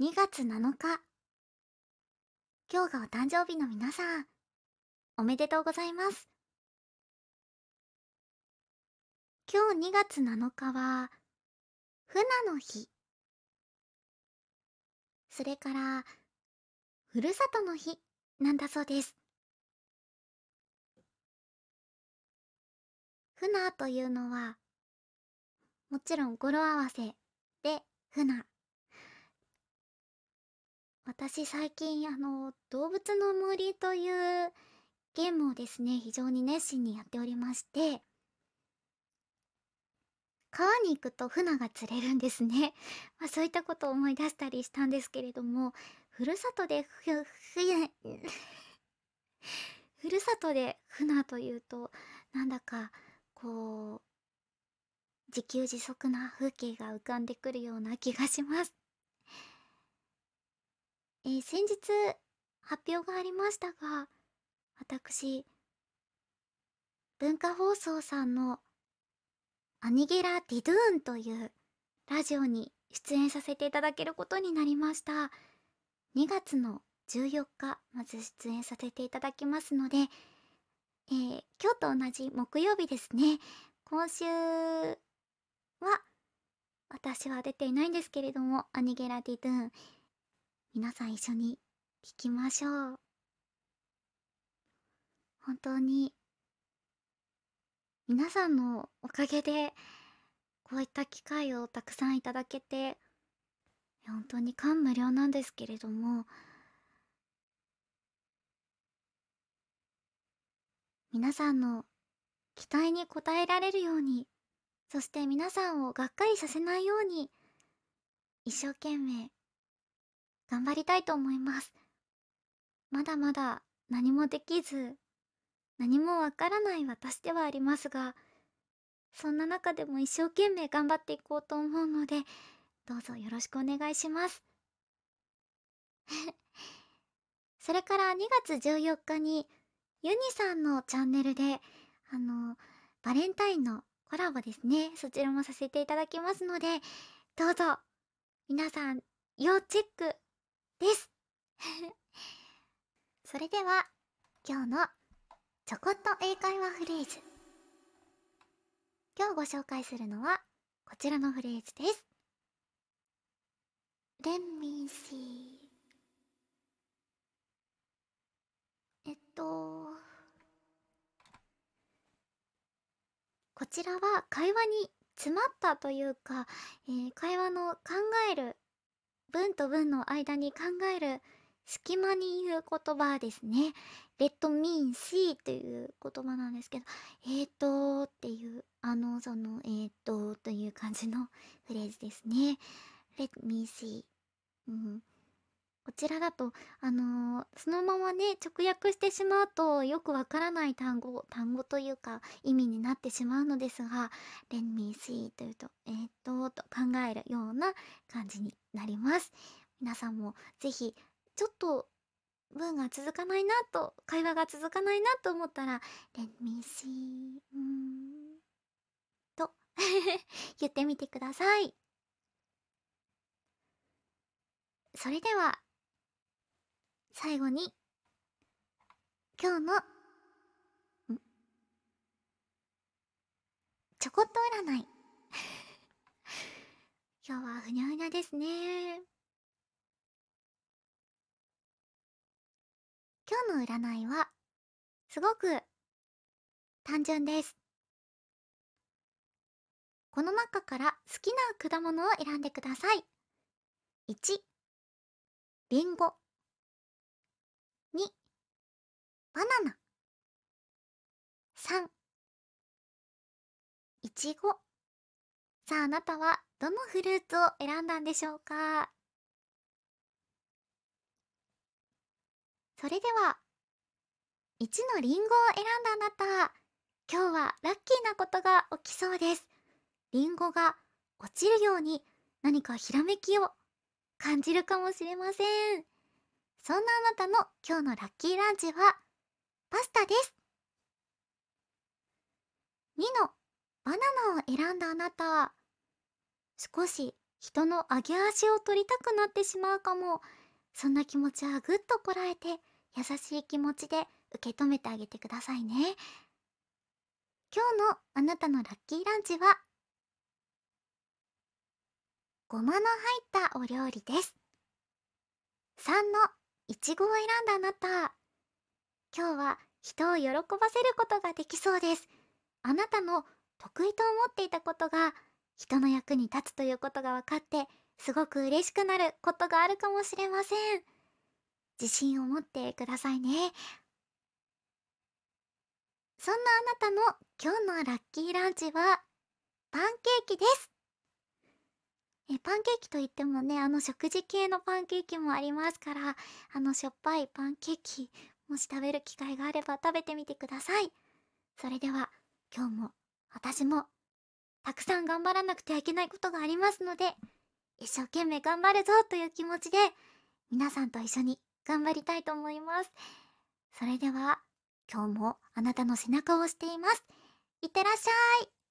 2月7日今日がお誕生日の皆さんおめでとうございます今日2月7日は船の日それからふるさとの日なんだそうです船というのはもちろん語呂合わせで船私最近あの動物の森というゲームをですね非常に熱心にやっておりまして川に行くと船が釣れるんですね、まあ、そういったことを思い出したりしたんですけれどもふるさとでふふやふるさとで船というとなんだかこう自給自足な風景が浮かんでくるような気がしますえー、先日発表がありましたが私文化放送さんの「アニゲラ・ディドゥーン」というラジオに出演させていただけることになりました2月の14日まず出演させていただきますので、えー、今日と同じ木曜日ですね今週は私は出ていないんですけれども「アニゲラ・ディドゥーン」皆さん一緒に聞きましょう本当に皆さんのおかげでこういった機会をたくさんいただけて本当に感無量なんですけれども皆さんの期待に応えられるようにそして皆さんをがっかりさせないように一生懸命頑張りたいと思いますまだまだ何もできず何もわからない私ではありますがそんな中でも一生懸命頑張っていこうと思うのでどうぞよろしくお願いします それから2月14日にユニさんのチャンネルであのバレンタインのコラボですねそちらもさせていただきますのでどうぞ皆さん要チェックです それでは今日のちょこっと英会話フレーズ今日ご紹介するのはこちらのフレーズです Let me see えっとこちらは会話に詰まったというか、えー、会話の考える文と文の間に考える隙間に言う言葉ですね。レッドミンシーという言葉なんですけど、えーとーっていう、あの、その、えーとーという感じのフレーズですね。Let me see. うん。こちらだと、あのー、そのままね、直訳してしまうと、よくわからない単語、単語というか、意味になってしまうのですが、Let me see というと、えー、っと、と考えるような感じになります。皆さんもぜひ、ちょっと、文が続かないなと、会話が続かないなと思ったら、レンミー e ー、うーん、と 言ってみてください。それでは最後に、今日の、ちょこっと占い。今日はふにゃふにゃですね。今日の占いは、すごく、単純です。この中から好きな果物を選んでください。1、りんご。2バナナ3いちごさああなたはどのフルーツを選んだんでしょうかそれでは1のりんごを選んだあなた今日はラッキーなことが起きそうですりんごが落ちるように何かひらめきを感じるかもしれませんそんなあなたの今日のラッキーランチはパスタです2のバナナを選んだあなた少し人の揚げ足を取りたくなってしまうかもそんな気持ちはぐっとこらえて優しい気持ちで受け止めてあげてくださいね今日のあなたのラッキーランチはごまの入ったお料理です3のいちごを選んだあなた今日は人を喜ばせることができそうですあなたの得意と思っていたことが人の役に立つということが分かってすごく嬉しくなることがあるかもしれません自信を持ってくださいねそんなあなたの今日のラッキーランチはパンケーキですえパンケーキといってもねあの食事系のパンケーキもありますからあのしょっぱいパンケーキもし食べる機会があれば食べてみてくださいそれでは今日も私もたくさん頑張らなくてはいけないことがありますので一生懸命頑張るぞという気持ちで皆さんと一緒に頑張りたいと思いますそれでは今日もあなたの背中を押していますいってらっしゃい